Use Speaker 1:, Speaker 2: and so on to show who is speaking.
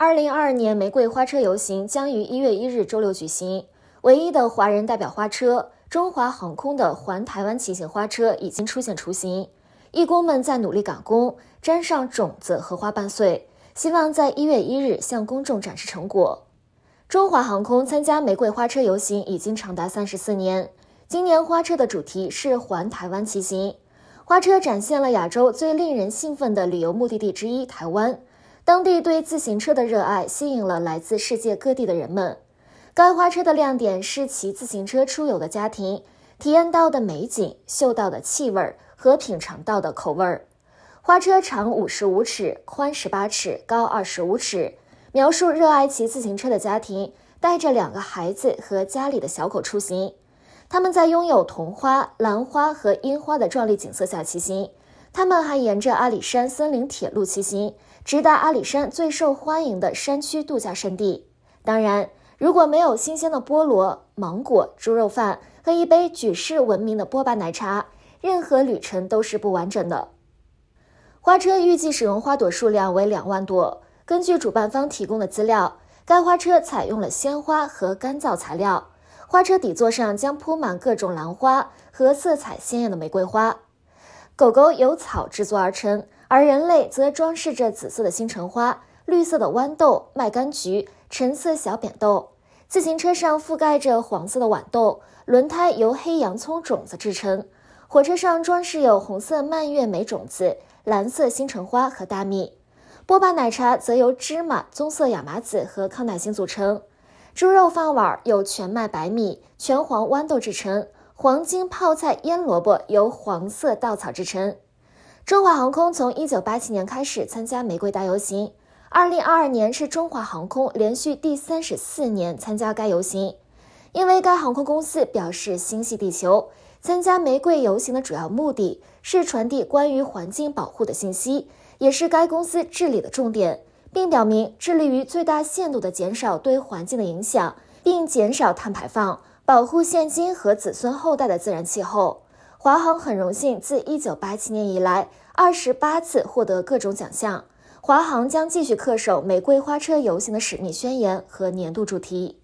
Speaker 1: 二零二二年玫瑰花车游行将于一月一日周六举行。唯一的华人代表花车——中华航空的环台湾骑行花车，已经出现雏形。义工们在努力赶工，沾上种子和花瓣碎，希望在一月一日向公众展示成果。中华航空参加玫瑰花车游行已经长达三十四年。今年花车的主题是环台湾骑行，花车展现了亚洲最令人兴奋的旅游目的地之一——台湾。当地对自行车的热爱吸引了来自世界各地的人们。该花车的亮点是骑自行车出游的家庭，体验到的美景、嗅到的气味和品尝到的口味。花车长五十五尺，宽十八尺，高二十五尺，描述热爱骑自行车的家庭带着两个孩子和家里的小狗出行。他们在拥有桐花、兰花和樱花的壮丽景色下骑行。他们还沿着阿里山森林铁路骑行。直达阿里山最受欢迎的山区度假胜地。当然，如果没有新鲜的菠萝、芒果、猪肉饭和一杯举世闻名的波霸奶茶，任何旅程都是不完整的。花车预计使用花朵数量为两万多。根据主办方提供的资料，该花车采用了鲜花和干燥材料。花车底座上将铺满各种兰花和色彩鲜艳的玫瑰花。狗狗由草制作而成。而人类则装饰着紫色的星辰花、绿色的豌豆、麦柑菊、橙色小扁豆。自行车上覆盖着黄色的豌豆，轮胎由黑洋葱种子制成。火车上装饰有红色蔓越莓种子、蓝色星辰花和大米。波霸奶茶则由芝麻、棕色亚麻籽和康乃馨组成。猪肉饭碗有全麦白米、全黄豌豆制成。黄金泡菜腌萝卜由黄色稻草制成。中华航空从一九八七年开始参加玫瑰大游行，二零二二年是中华航空连续第三十四年参加该游行。因为该航空公司表示，心系地球，参加玫瑰游行的主要目的是传递关于环境保护的信息，也是该公司治理的重点，并表明致力于最大限度的减少对环境的影响，并减少碳排放，保护现今和子孙后代的自然气候。华航很荣幸自一九八七年以来。二十八次获得各种奖项，华航将继续恪守玫瑰花车游行的使命宣言和年度主题。